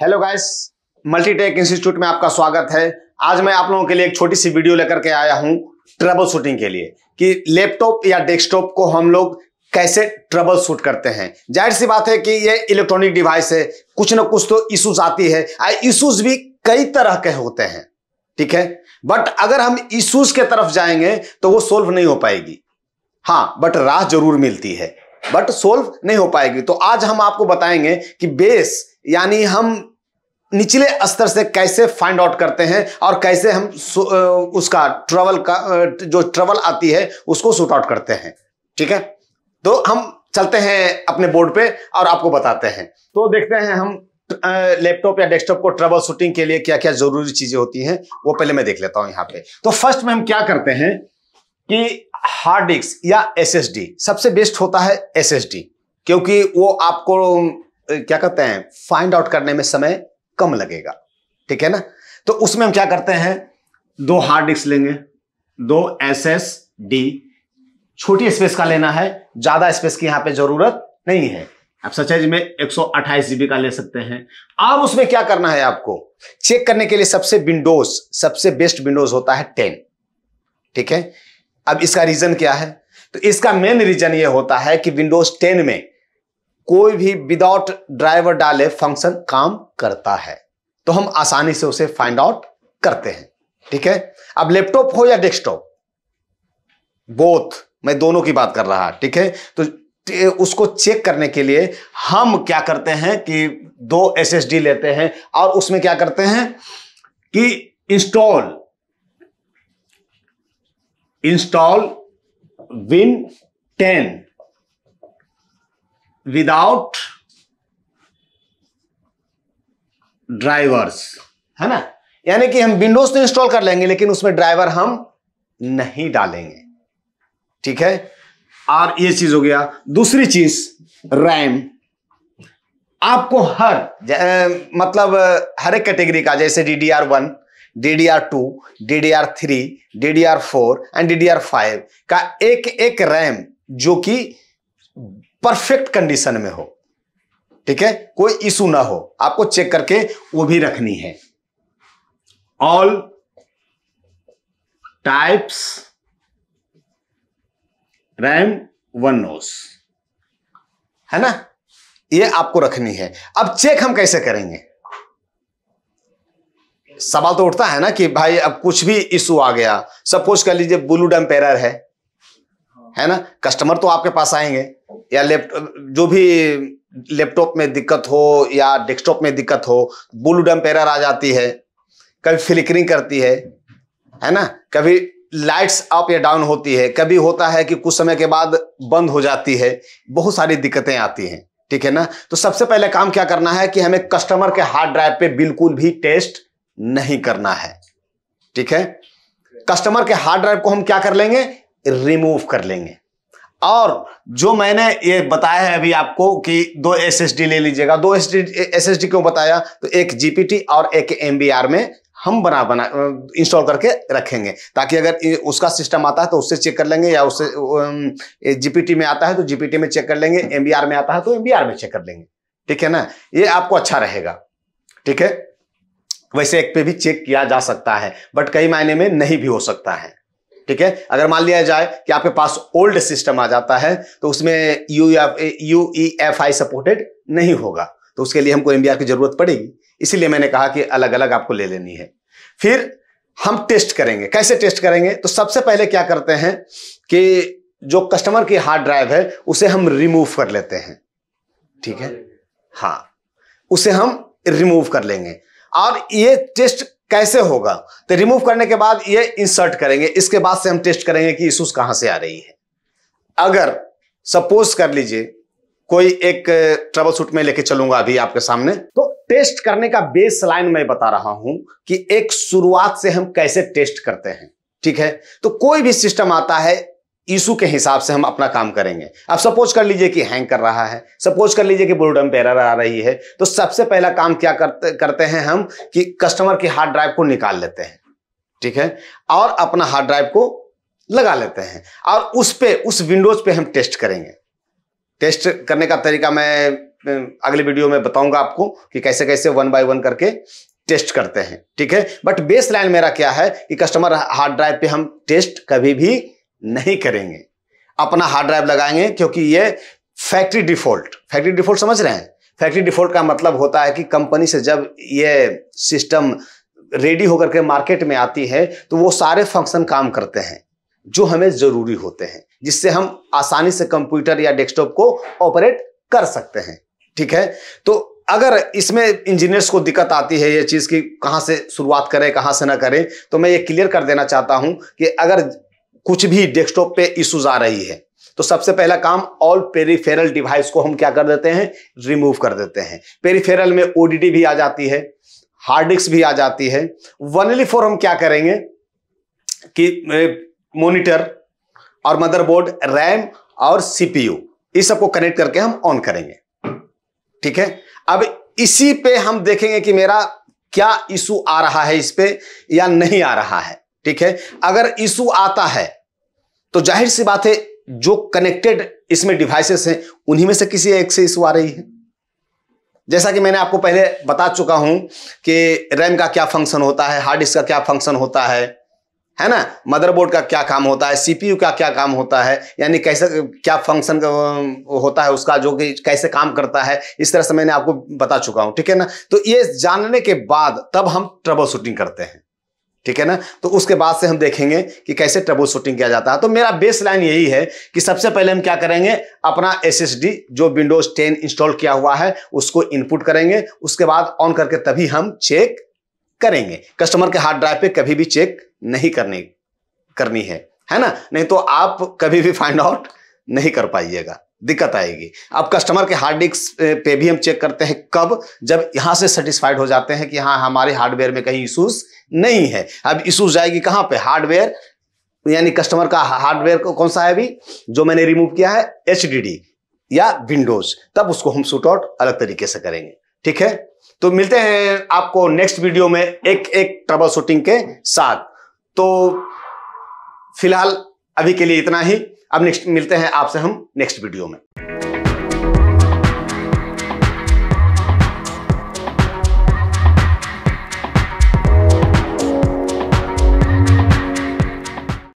hello guys Multitech institute में आपका स्वागत है आज मैं आप लोगों के लिए एक छोटी सी वीडियो लेकर के आया हूं ट्रबल शूटिंग के लिए कि लैपटॉप या डेस्कटॉप को हम लोग कैसे ट्रबल शूट करते हैं जाहिर सी बात है कि ये इलेक्ट्रॉनिक डिवाइस है कुछ ना कुछ तो इश्यूज आती है इश्यूज भी कई तरह के होते हैं ठीक है बट अगर हम इश्यूज के तरफ जाएंगे तो वो सोल्व नहीं हो पाएगी हाँ बट राह जरूर मिलती है बट सोल्व नहीं हो पाएगी तो आज हम आपको बताएंगे कि बेस यानी हम निचले स्तर से कैसे फाइंड आउट करते हैं और कैसे हम उसका ट्रवल का जो ट्रवल आती है उसको सूट आउट करते हैं ठीक है तो हम चलते हैं अपने बोर्ड पे और आपको बताते हैं तो देखते हैं हम लैपटॉप या डेस्कटॉप को ट्रबल शूटिंग के लिए क्या क्या जरूरी चीजें होती हैं वो पहले मैं देख लेता हूं यहाँ पे तो फर्स्ट में हम क्या करते हैं कि हार्ड डिस्क या एसएसडी सबसे बेस्ट होता है एसएसडी क्योंकि वो आपको क्या कहते हैं फाइंड आउट करने में समय कम लगेगा ठीक है ना तो उसमें हम क्या करते हैं दो हार्ड डिस्क लेंगे दो एसएसडी छोटी स्पेस का लेना है ज्यादा स्पेस की यहां पे जरूरत नहीं है आप सचेज में एक जीबी का ले सकते हैं अब उसमें क्या करना है आपको चेक करने के लिए सबसे विंडोज सबसे बेस्ट विंडोज होता है टेन ठीक है अब इसका रीजन क्या है तो इसका मेन रीजन ये होता है कि विंडोज 10 में कोई भी विदाउट ड्राइवर डाले फंक्शन काम करता है तो हम आसानी से उसे फाइंड आउट करते हैं ठीक है अब लैपटॉप हो या डेस्कटॉप बोथ मैं दोनों की बात कर रहा ठीक है तो उसको चेक करने के लिए हम क्या करते हैं कि दो एसएसडी लेते हैं और उसमें क्या करते हैं कि install install win 10 without drivers है ना यानी कि हम विंडोज तो इंस्टॉल कर लेंगे लेकिन उसमें ड्राइवर हम नहीं डालेंगे ठीक है और ये चीज हो गया दूसरी चीज रैम आपको हर मतलब हर एक कैटेगरी का जैसे D D R one DDR2, DDR3, DDR4 and DDR5 का एक एक रैम जो कि परफेक्ट कंडीशन में हो ठीक है कोई इशू ना हो आपको चेक करके वो भी रखनी है ऑल टाइप्स रैम वन नोस है ना ये आपको रखनी है अब चेक हम कैसे करेंगे सवाल तो उठता है ना कि भाई अब कुछ भी इशू आ गया सपोज कर लीजिए ब्लू डम्प एरर है है ना कस्टमर तो आपके पास आएंगे या जो भी लैपटॉप में दिक्कत हो या डेस्कटॉप में दिक्कत हो ब्लू डम्प एरर आ जाती है कभी फ्लिकरिंग करती है है ना कभी लाइट्स अप या डाउन होती है कभी होता है कि कुछ समय के बाद बंद हो जाती है बहुत सारी दिक्कतें आती हैं ठीक है ना तो सबसे पहले काम क्या करना है कि हमें कस्टमर के हार्ड ड्राइव पे बिल्कुल भी टेस्ट नहीं करना है ठीक है कस्टमर के हार्ड ड्राइव को हम क्या कर लेंगे रिमूव कर लेंगे और जो मैंने ये बताया है अभी आपको कि दो एसएसडी ले लीजिएगा दो एसएसडी क्यों बताया तो एक जीपीटी और एक एमबीआर में हम बना बना इंस्टॉल करके रखेंगे ताकि अगर उसका सिस्टम आता है तो उससे चेक कर लेंगे या उससे जीपीटी में आता है तो जीपीटी में चेक कर लेंगे एमबीआर में आता है तो एमबीआर में चेक कर लेंगे ठीक है ना ये आपको अच्छा रहेगा ठीक है वैसे एक पे भी चेक किया जा सकता है बट कई मायने में नहीं भी हो सकता है ठीक है अगर मान लिया जाए कि आपके पास ओल्ड सिस्टम आ जाता है तो उसमें U U E F I supported नहीं होगा तो उसके लिए हमको एमबीआर की जरूरत पड़ेगी इसीलिए मैंने कहा कि अलग अलग आपको ले लेनी है फिर हम टेस्ट करेंगे कैसे टेस्ट करेंगे तो सबसे पहले क्या करते हैं कि जो कस्टमर की हार्ड ड्राइव है उसे हम रिमूव कर लेते हैं ठीक है हाँ उसे हम रिमूव कर लेंगे और ये टेस्ट कैसे होगा तो रिमूव करने के बाद ये इंसर्ट करेंगे इसके बाद से हम टेस्ट करेंगे कि इशूज कहां से आ रही है अगर सपोज कर लीजिए कोई एक ट्रबल सूट में लेके चलूंगा अभी आपके सामने तो टेस्ट करने का बेस लाइन मैं बता रहा हूं कि एक शुरुआत से हम कैसे टेस्ट करते हैं ठीक है तो कोई भी सिस्टम आता है इशू के हिसाब से हम अपना काम करेंगे अब सपोज कर लीजिए कि हैंग कर रहा है सपोज कर लीजिए कि बुलडम पेरर आ रही है तो सबसे पहला काम क्या करते करते हैं हम कि कस्टमर की हार्ड ड्राइव को निकाल लेते हैं ठीक है और अपना हार्ड ड्राइव को लगा लेते हैं और उस पे उस विंडोज पे हम टेस्ट करेंगे टेस्ट करने का तरीका मैं अगले वीडियो में बताऊंगा आपको कि कैसे कैसे वन बाय वन करके टेस्ट करते हैं ठीक है बट बेस लाइन मेरा क्या है कि कस्टमर हार्ड ड्राइव पे हम टेस्ट कभी भी नहीं करेंगे अपना हार्ड ड्राइव लगाएंगे क्योंकि ये फैक्ट्री डिफॉल्ट फैक्ट्री डिफॉल्ट समझ रहे हैं फैक्ट्री डिफॉल्ट का मतलब होता है कि कंपनी से जब ये सिस्टम रेडी होकर के मार्केट में आती है तो वो सारे फंक्शन काम करते हैं जो हमें जरूरी होते हैं जिससे हम आसानी से कंप्यूटर या डेस्कटॉप को ऑपरेट कर सकते हैं ठीक है तो अगर इसमें इंजीनियर्स को दिक्कत आती है ये चीज़ की कहाँ से शुरुआत करें कहाँ से ना करें तो मैं ये क्लियर कर देना चाहता हूँ कि अगर कुछ भी डेस्कटॉप पे इश्यूज आ रही है तो सबसे पहला काम ऑल पेरीफेरल डिवाइस को हम क्या कर देते हैं रिमूव कर देते हैं पेरीफेरल में ओडीडी भी आ जाती है हार्ड डिस्क भी आ जाती है वनली फोर e हम क्या करेंगे कि मोनिटर और मदरबोर्ड रैम और सीपीयू इस सबको कनेक्ट करके हम ऑन करेंगे ठीक है अब इसी पे हम देखेंगे कि मेरा क्या इशू आ रहा है इस पे या नहीं आ रहा है ठीक है अगर इशू आता है तो जाहिर सी बात है जो कनेक्टेड इसमें डिवाइसेस हैं उन्हीं में से किसी एक से इशू आ रही है जैसा कि मैंने आपको पहले बता चुका हूं कि रैम का क्या फंक्शन होता है हार्ड डिस्क का क्या फंक्शन होता है है ना मदरबोर्ड का क्या काम होता है सीपीयू का क्या काम होता है यानी कैसे क्या फंक्शन होता है उसका जो कि कैसे काम करता है इस तरह से मैंने आपको बता चुका हूं ठीक है ना तो ये जानने के बाद तब हम ट्रबल शूटिंग करते हैं ठीक है ना तो उसके बाद से हम देखेंगे कि कैसे ट्रबल शूटिंग किया जाता है तो मेरा बेस लाइन यही है कि सबसे पहले हम क्या करेंगे अपना एसएसडी जो विंडोज 10 इंस्टॉल किया हुआ है उसको इनपुट करेंगे उसके बाद ऑन करके तभी हम चेक करेंगे कस्टमर के हार्ड ड्राइव पे कभी भी चेक नहीं करने करनी है है ना नहीं तो आप कभी भी फाइंड आउट नहीं कर पाइएगा दिक्कत आएगी अब कस्टमर के हार्ड डिस्क पे भी हम चेक करते हैं कब जब यहां से सेटिस्फाइड हो जाते हैं कि हाँ हमारे हार्डवेयर में कहीं इशूज़ नहीं है अब इशूज जाएगी कहां पे हार्डवेयर यानी कस्टमर का हार्डवेयर कौन सा है अभी जो मैंने रिमूव किया है एच या विंडोज तब उसको हम शूट आउट अलग तरीके से करेंगे ठीक है तो मिलते हैं आपको नेक्स्ट वीडियो में एक एक ट्रबल शूटिंग के साथ तो फिलहाल अभी के लिए इतना ही अब नेक्स्ट मिलते हैं आपसे हम नेक्स्ट वीडियो में